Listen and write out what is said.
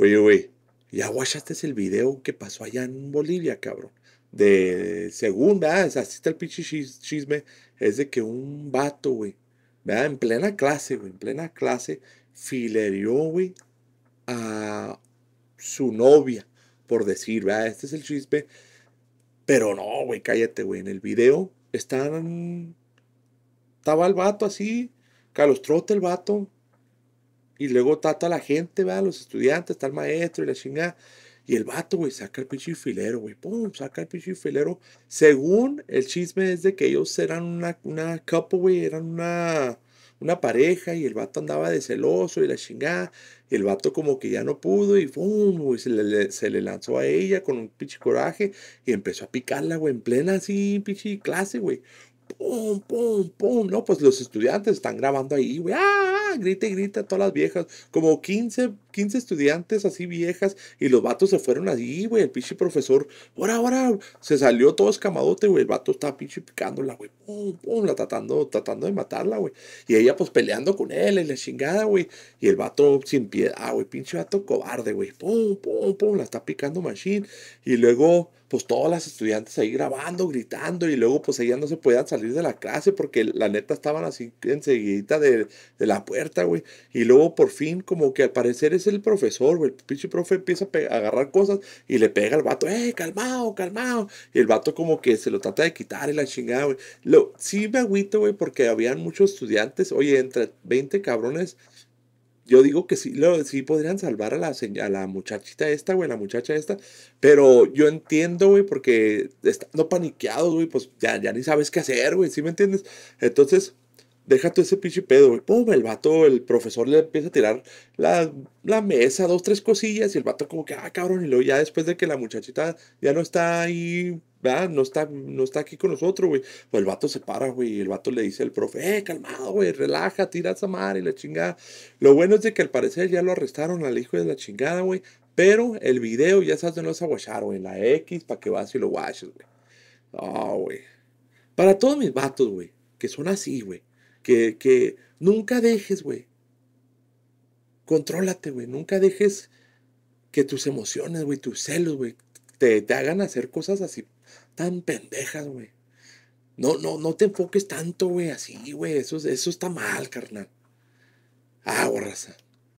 Oye, güey, ya es el video que pasó allá en Bolivia, cabrón. De segunda, ah, así está el pinche chisme. Es de que un vato, güey, ¿verdad? En plena clase, güey, en plena clase, filerió, güey, a su novia, por decir, ¿verdad? Este es el chisme. Pero no, güey, cállate, güey. En el video están. Estaba el vato así, calostrote el vato, y luego está la gente, ¿verdad? Los estudiantes, está el maestro y la chingada. Y el vato, güey, saca el pinche filero, güey. Pum, saca el pinche filero. Según el chisme es de que ellos eran una, una couple, güey, eran una, una pareja y el vato andaba de celoso y la chingada. Y el vato como que ya no pudo y pum, güey, se le, se le lanzó a ella con un pinche coraje y empezó a picarla, güey, en plena así, pinche clase, güey. Pum, pum, pum. No, pues los estudiantes están grabando ahí, güey. ¡Ah! grita y grita a todas las viejas. Como 15, 15 estudiantes así viejas y los vatos se fueron allí, güey. El pinche profesor, ahora, ahora, se salió todo escamadote, güey. El vato estaba pinche picándola, güey. Pum, pum, la tratando, tratando de matarla, güey. Y ella, pues, peleando con él en la chingada, güey. Y el vato sin piedad, ah, güey. Pinche vato cobarde, güey. Pum, pum, pum, la está picando machine. Y luego pues todas las estudiantes ahí grabando, gritando y luego pues ellas no se podían salir de la clase porque la neta estaban así enseguida de, la puerta, güey. Y luego por fin como que al parecer es el profesor, güey. El pinche profe empieza a, agarrar cosas y le pega al vato, eh, calmado, calmado. Y el vato como que se lo trata de quitar y la chingada, güey. Sí me agüito, güey, porque habían muchos estudiantes, oye, entre 20 cabrones yo digo que sí, sí podrían salvar a la, la muchachita esta, güey, la muchacha esta. Pero yo entiendo, güey, porque estando paniqueados, güey, pues ya, ya ni sabes qué hacer, güey, ¿sí me entiendes? Entonces, deja tú ese pinche pedo, güey. Pum, el vato, el profesor le empieza a tirar la, la, mesa, dos, tres cosillas, y el vato como que, ah, cabrón, y luego ya después de que la muchachita ya no está ahí ¿verdad? No está, no está aquí con nosotros, güey. Pues el vato se para, güey, el vato le dice al profe, eh, calmado, güey, relaja, tira a madre y la chingada. Lo bueno es de que al parecer ya lo arrestaron al hijo de la chingada, güey, pero el video ya sabes de no es aguachar, güey, la X, para que vas y lo guaches, güey. ¡Oh, güey. Para todos mis vatos, güey, que son así, güey, que, que nunca dejes, güey. Contrólate, güey, nunca dejes que tus emociones, güey, tus celos, güey, te, hagan hacer cosas así tan pendejas, güey. No, no, no te enfoques tanto, güey, así, güey. Eso, eso está mal, carnal. Ah, borraza.